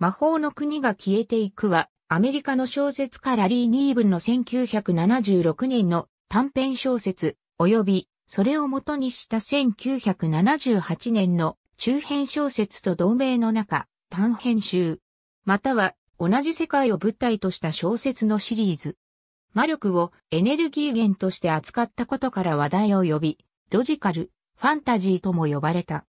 魔法の国が消えていくは、アメリカの小説家ラリー・ニーブンの1976年の短編小説、及び、それを元にした1978年の中編小説と同名の中、短編集、または同じ世界を舞台とした小説のシリーズ。魔力をエネルギー源として扱ったことから話題を呼び、ロジカル、ファンタジーとも呼ばれた。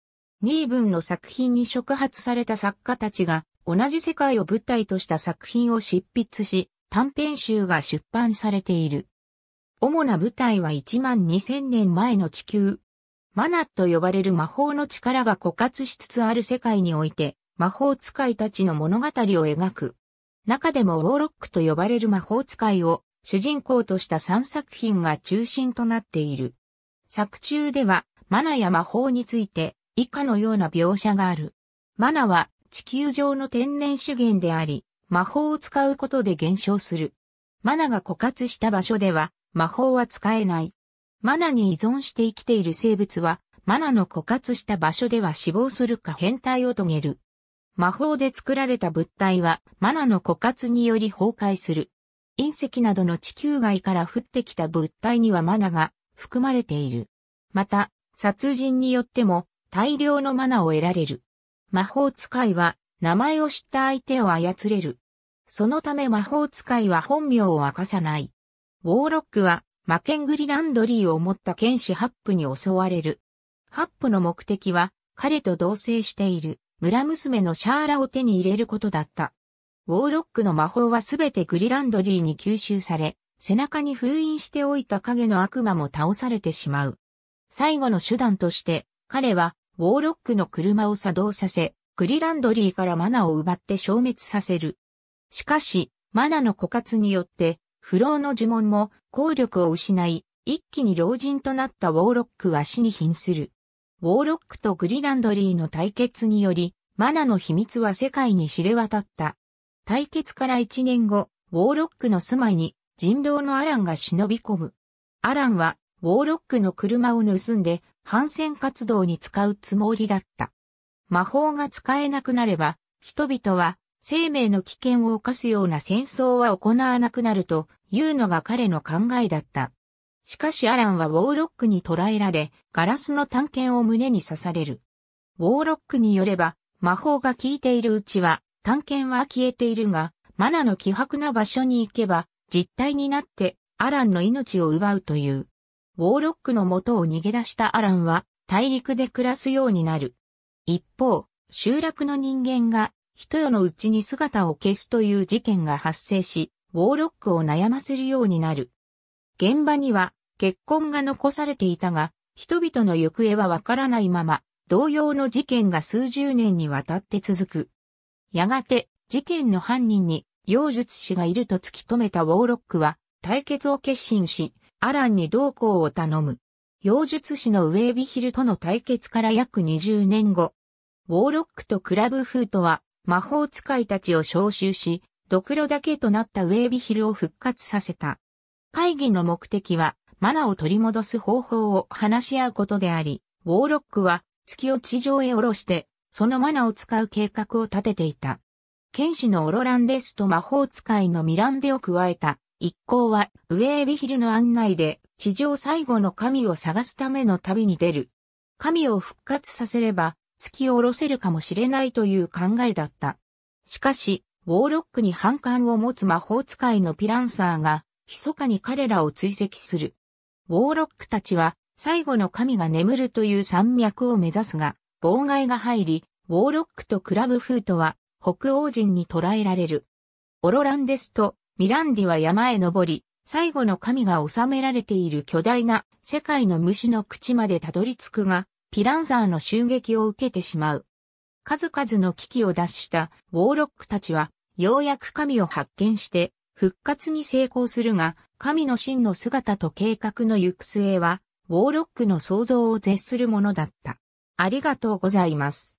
ニーブンの作品に触発された作家たちが同じ世界を舞台とした作品を執筆し、短編集が出版されている。主な舞台は1万2000年前の地球。マナと呼ばれる魔法の力が枯渇しつつある世界において、魔法使いたちの物語を描く。中でもウォーロックと呼ばれる魔法使いを主人公とした3作品が中心となっている。作中では、マナや魔法について、以下のような描写がある。マナは地球上の天然資源であり、魔法を使うことで減少する。マナが枯渇した場所では、魔法は使えない。マナに依存して生きている生物は、マナの枯渇した場所では死亡するか変態を遂げる。魔法で作られた物体は、マナの枯渇により崩壊する。隕石などの地球外から降ってきた物体にはマナが含まれている。また、殺人によっても大量のマナを得られる。魔法使いは、名前を知った相手を操れる。そのため魔法使いは本名を明かさない。ウォーロックは、魔剣グリランドリーを持った剣士ハップに襲われる。ハップの目的は、彼と同棲している村娘のシャーラを手に入れることだった。ウォーロックの魔法はすべてグリランドリーに吸収され、背中に封印しておいた影の悪魔も倒されてしまう。最後の手段として、彼はウォーロックの車を作動させ、グリランドリーからマナを奪って消滅させる。しかし、マナの枯渇によって、不老の呪文も効力を失い、一気に老人となったウォーロックは死に瀕する。ウォーロックとグリランドリーの対決により、マナの秘密は世界に知れ渡った。対決から一年後、ウォーロックの住まいに人狼のアランが忍び込む。アランは、ウォーロックの車を盗んで、反戦活動に使うつもりだった。魔法が使えなくなれば、人々は生命の危険を冒すような戦争は行わなくなるというのが彼の考えだった。しかしアランはウォーロックに捕らえられ、ガラスの探検を胸に刺される。ウォーロックによれば、魔法が効いているうちは、探検は消えているが、マナの希薄な場所に行けば、実体になって、アランの命を奪うという。ウォーロックの元を逃げ出したアランは大陸で暮らすようになる。一方、集落の人間が人よのうちに姿を消すという事件が発生し、ウォーロックを悩ませるようになる。現場には結婚が残されていたが、人々の行方はわからないまま、同様の事件が数十年にわたって続く。やがて、事件の犯人に、妖術師がいると突き止めたウォーロックは、対決を決心し、アランに同行を頼む。妖術師のウェービヒルとの対決から約20年後、ウォーロックとクラブフートは魔法使いたちを召集し、ドクロだけとなったウェービヒルを復活させた。会議の目的は、マナを取り戻す方法を話し合うことであり、ウォーロックは月を地上へ下ろして、そのマナを使う計画を立てていた。剣士のオロランデスと魔法使いのミランデを加えた一行は、上エビヒルの案内で、地上最後の神を探すための旅に出る。神を復活させれば、突き下ろせるかもしれないという考えだった。しかし、ウォーロックに反感を持つ魔法使いのピランサーが、密かに彼らを追跡する。ウォーロックたちは、最後の神が眠るという山脈を目指すが、妨害が入り、ウォーロックとクラブフートは、北欧人に捕らえられる。オロランデスとミランディは山へ登り、最後の神が収められている巨大な世界の虫の口までたどり着くが、ピランザーの襲撃を受けてしまう。数々の危機を脱したウォーロックたちは、ようやく神を発見して、復活に成功するが、神の真の姿と計画の行く末は、ウォーロックの想像を絶するものだった。ありがとうございます。